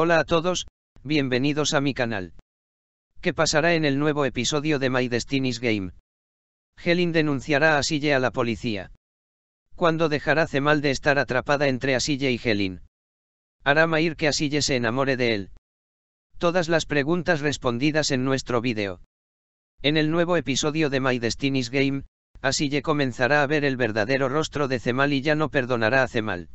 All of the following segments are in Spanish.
Hola a todos, bienvenidos a mi canal. ¿Qué pasará en el nuevo episodio de My Destiny's Game? Helen denunciará a Sille a la policía. ¿Cuándo dejará Cemal de estar atrapada entre Asille y Helen? Hará Mair que Asille se enamore de él. Todas las preguntas respondidas en nuestro vídeo. En el nuevo episodio de My Destiny's Game, Asille comenzará a ver el verdadero rostro de Cemal y ya no perdonará a Cemal.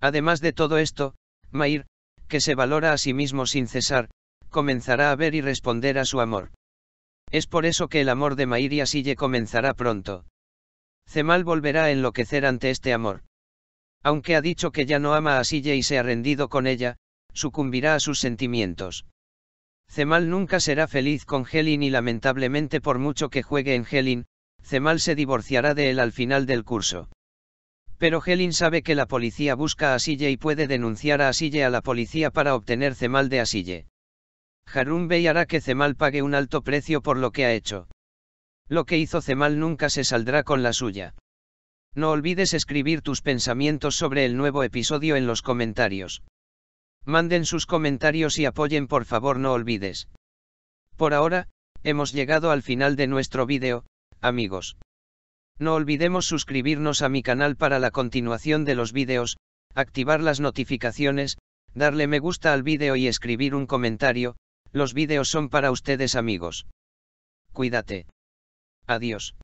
Además de todo esto, Mair, que se valora a sí mismo sin cesar, comenzará a ver y responder a su amor. Es por eso que el amor de y Sille comenzará pronto. Cemal volverá a enloquecer ante este amor. Aunque ha dicho que ya no ama a Sille y se ha rendido con ella, sucumbirá a sus sentimientos. Cemal nunca será feliz con Helin y lamentablemente por mucho que juegue en Helin, Cemal se divorciará de él al final del curso. Pero Helen sabe que la policía busca a Sille y puede denunciar a Sille a la policía para obtener Cemal de Asille. Harun Bey hará que Cemal pague un alto precio por lo que ha hecho. Lo que hizo Cemal nunca se saldrá con la suya. No olvides escribir tus pensamientos sobre el nuevo episodio en los comentarios. Manden sus comentarios y apoyen por favor no olvides. Por ahora, hemos llegado al final de nuestro vídeo, amigos. No olvidemos suscribirnos a mi canal para la continuación de los vídeos, activar las notificaciones, darle me gusta al vídeo y escribir un comentario, los vídeos son para ustedes amigos. Cuídate. Adiós.